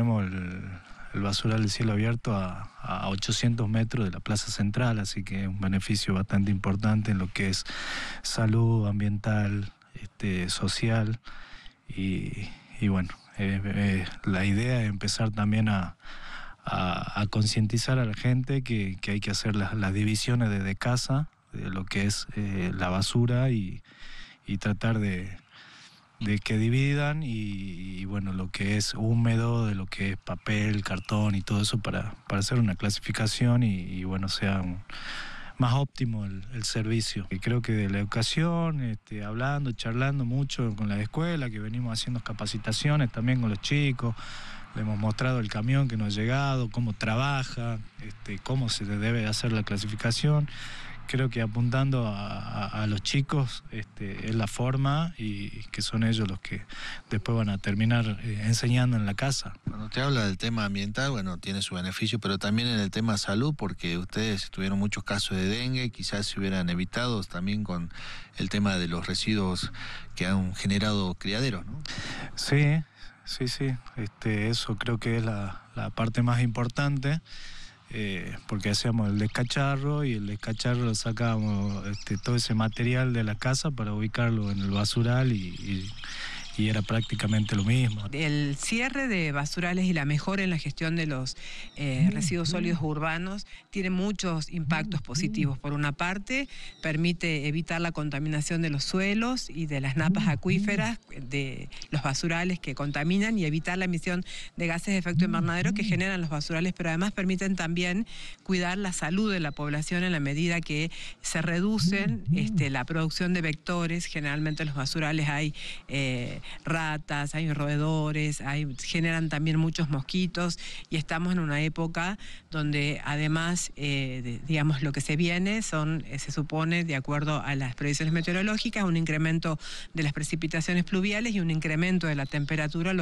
tenemos el, basural del cielo abierto a, 800 metros de la plaza central, así que es un beneficio bastante importante en lo que es salud ambiental, este, social y, bueno, la idea es empezar también a, concientizar a la gente que, hay que hacer las, divisiones desde casa de lo que es eh, la basura y tratar de de que dividan y, bueno, lo que es húmedo, de lo que es papel, cartón y todo eso para, hacer una clasificación y, bueno, sea más óptimo el, servicio. Y creo que de la educación, este, hablando, charlando mucho con la escuela, que venimos haciendo capacitaciones también con los chicos, le hemos mostrado el camión que nos ha llegado, cómo trabaja, este, cómo se debe hacer la clasificación creo que apuntando a, los chicos este, es la forma y, que son ellos los que después van a terminar eh, enseñando en la casa. Cuando usted habla del tema ambiental, bueno, tiene su beneficio, pero también en el tema salud, porque ustedes tuvieron muchos casos de dengue, quizás se hubieran evitado también con el tema de los residuos que han generado criaderos, ¿no? Sí, sí, sí. Este, eso creo que es la parte más importante. Eh, porque hacíamos el descacharro y el descacharro sacábamos este, todo ese material de la casa para ubicarlo en el basural y y era prácticamente lo mismo. El cierre de basurales y la mejora en la gestión de los eh, residuos sólidos urbanos tiene muchos impactos positivos. Por una parte, permite evitar la contaminación de los suelos y de las napas acuíferas de los basurales que contaminan y evitar la emisión de gases de efecto invernadero que generan los basurales, pero además permiten también cuidar la salud de la población en la medida que se reducen este, la producción de vectores. Generalmente en los basurales hay eh, ratas, hay roedores, generan también muchos mosquitos y estamos en una época donde además, eh, digamos, lo que se viene son, eh, se supone, de acuerdo a las previsiones meteorológicas, un incremento de las precipitaciones pluviales y un incremento de la temperatura.